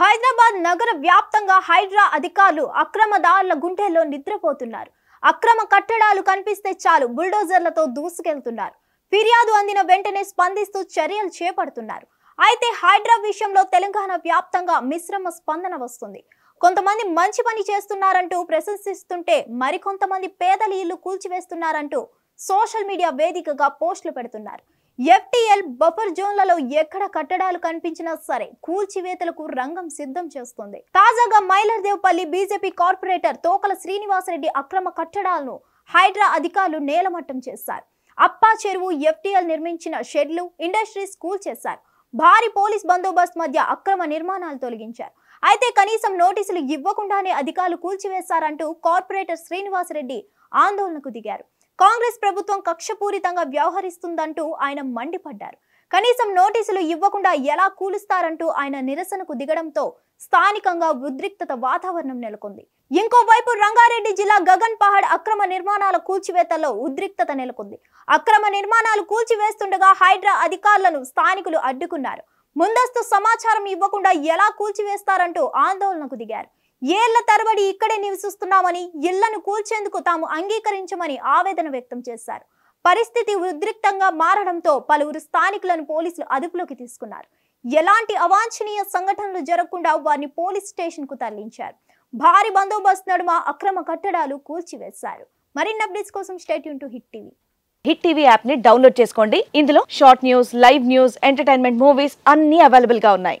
హైదరాబాద్ నగర వ్యాప్తంగా హైడ్రా అధికారులు అక్రమ దారుల గుంటెల్లో నిద్రపోతున్నారు అక్రమ కట్టడాలు కనిపిస్తే చాలు బుల్డోజర్లతో దూసుకెళ్తున్నారు ఫిర్యాదు అందిన వెంటనే స్పందిస్తూ చర్యలు చేపడుతున్నారు అయితే హైడ్రా విషయంలో తెలంగాణ వ్యాప్తంగా మిశ్రమ స్పందన వస్తుంది కొంతమంది మంచి పని చేస్తున్నారంటూ ప్రశంసిస్తుంటే మరికొంతమంది పేదల ఇల్లు కూల్చివేస్తున్నారంటూ సోషల్ మీడియా వేదికగా పోస్టులు పెడుతున్నారు ఎఫ్టీఎల్ బఫర్ జోన్లలో ఎక్కడ కట్టడాలు కనిపించినా సరే కూల్చివేతలకు రంగం సిద్ధం చేస్తుంది తాజాగా మైలర్దేవ్పల్లి బీజేపీ కార్పొరేటర్ తోకల శ్రీనివాసరెడ్డి అక్రమ కట్టడాలను హైడ్రా అధికారులు నేలమట్టం చేశారు అప్పా చెరువు ఎఫ్టీఎల్ నిర్మించిన షెడ్లు ఇండస్ట్రీస్ కూల్చేశారు భారీ పోలీస్ బందోబస్తు మధ్య అక్రమ నిర్మాణాలు తొలగించారు అయితే కనీసం నోటీసులు ఇవ్వకుండానే అధికారులు కూల్చివేశారంటూ కార్పొరేటర్ శ్రీనివాసరెడ్డి ఆందోళనకు దిగారు కాంగ్రెస్ ప్రభుత్వం కక్షపూరితంగా వ్యవహరిస్తుందంటూ ఆయన మండిపడ్డారు కనీసం నోటీసులు ఇవ్వకుండా ఎలా కూలుస్తారంటూ ఆయన నిరసనకు దిగడంతో స్థానికంగా ఉద్రిక్తత వాతావరణం నెలకొంది ఇంకోవైపు రంగారెడ్డి జిల్లా గగన్ పహాడ్ అక్రమ నిర్మాణాల కూల్చివేతల్లో ఉద్రిక్తత నెలకొంది అక్రమ నిర్మాణాలు కూల్చివేస్తుండగా హైడ్రా అధికారులను స్థానికులు అడ్డుకున్నారు ముందస్తు సమాచారం ఇవ్వకుండా ఎలా కూల్చివేస్తారంటూ ఆందోళనకు దిగారు ఏళ్ల తరబడి ఇక్కడే నివసిస్తున్నామని ఇళ్లను కూల్చేందుకు తాము అంగీకరించమని ఆవేదన వ్యక్తం చేశారు పరిస్థితి ఉద్రిక్తంగా మారడంతో పలువురు స్థానికులను పోలీసులు అదుపులోకి తీసుకున్నారు ఎలాంటి అవాంఛనీయ సంఘటనలు జరగకుండా వారిని పోలీస్ స్టేషన్కు తరలించారు భారీ బందోబస్తు నడుమ అక్రమ కట్టడాలు కూల్చివేశారు మరిన్ని అప్డేట్స్ కోసం state to hit TV hit TV app ని డౌన్లోడ్ చేసుకోండి ఇందులో short news live news entertainment movies అన్ని అవైలబుల్ గా ఉన్నాయి